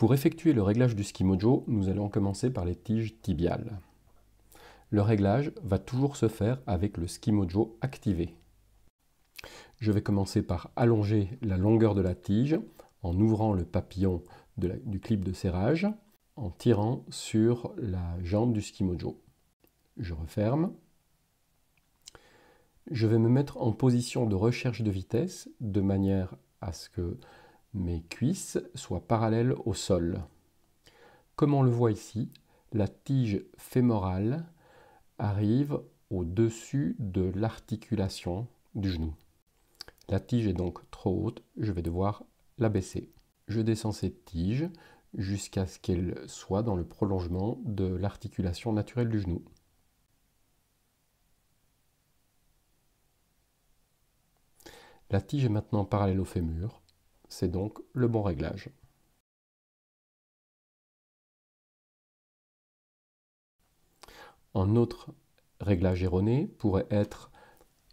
Pour effectuer le réglage du skimojo nous allons commencer par les tiges tibiales. Le réglage va toujours se faire avec le skimojo activé. Je vais commencer par allonger la longueur de la tige en ouvrant le papillon du clip de serrage en tirant sur la jambe du skimojo Je referme. Je vais me mettre en position de recherche de vitesse de manière à ce que mes cuisses soient parallèles au sol. Comme on le voit ici, la tige fémorale arrive au-dessus de l'articulation du genou. La tige est donc trop haute, je vais devoir l'abaisser. Je descends cette tige jusqu'à ce qu'elle soit dans le prolongement de l'articulation naturelle du genou. La tige est maintenant parallèle au fémur. C'est donc le bon réglage. Un autre réglage erroné pourrait être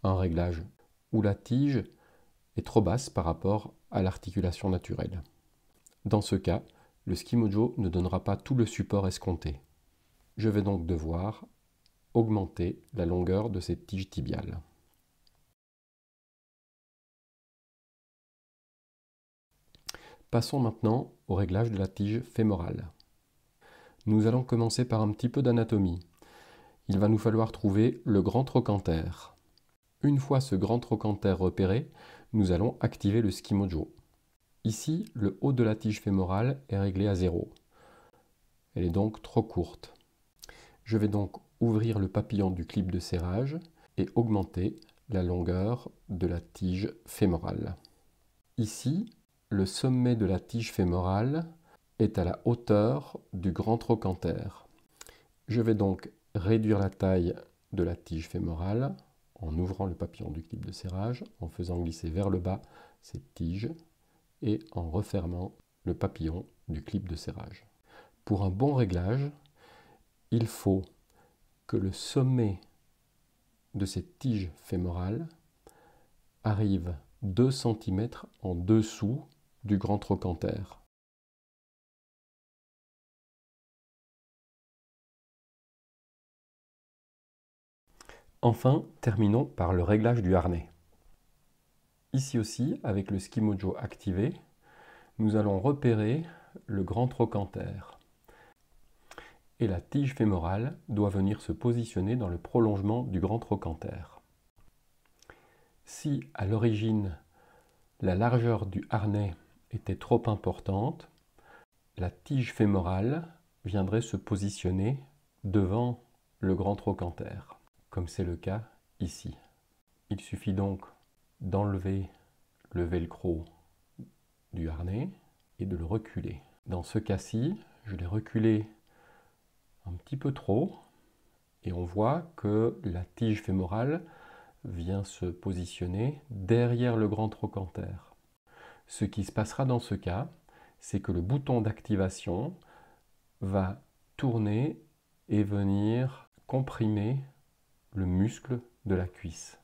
un réglage où la tige est trop basse par rapport à l'articulation naturelle. Dans ce cas, le Skimojo ne donnera pas tout le support escompté. Je vais donc devoir augmenter la longueur de cette tige tibiale. Passons maintenant au réglage de la tige fémorale. Nous allons commencer par un petit peu d'anatomie. Il va nous falloir trouver le grand trochanter. Une fois ce grand trochanter repéré, nous allons activer le skimojo. Ici, le haut de la tige fémorale est réglé à zéro. Elle est donc trop courte. Je vais donc ouvrir le papillon du clip de serrage et augmenter la longueur de la tige fémorale. Ici, le sommet de la tige fémorale est à la hauteur du grand trochanter. Je vais donc réduire la taille de la tige fémorale en ouvrant le papillon du clip de serrage, en faisant glisser vers le bas cette tige et en refermant le papillon du clip de serrage. Pour un bon réglage, il faut que le sommet de cette tige fémorale arrive 2 cm en dessous du grand trochanter. Enfin, terminons par le réglage du harnais. Ici aussi, avec le skimojo activé, nous allons repérer le grand trochanter. Et la tige fémorale doit venir se positionner dans le prolongement du grand trochanter. Si à l'origine la largeur du harnais était trop importante, la tige fémorale viendrait se positionner devant le grand trochanter, comme c'est le cas ici. Il suffit donc d'enlever le velcro du harnais et de le reculer. Dans ce cas-ci, je l'ai reculé un petit peu trop et on voit que la tige fémorale vient se positionner derrière le grand trochanter. Ce qui se passera dans ce cas, c'est que le bouton d'activation va tourner et venir comprimer le muscle de la cuisse.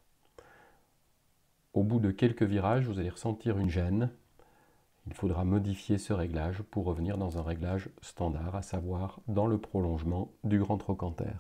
Au bout de quelques virages, vous allez ressentir une gêne. Il faudra modifier ce réglage pour revenir dans un réglage standard, à savoir dans le prolongement du grand trochanter.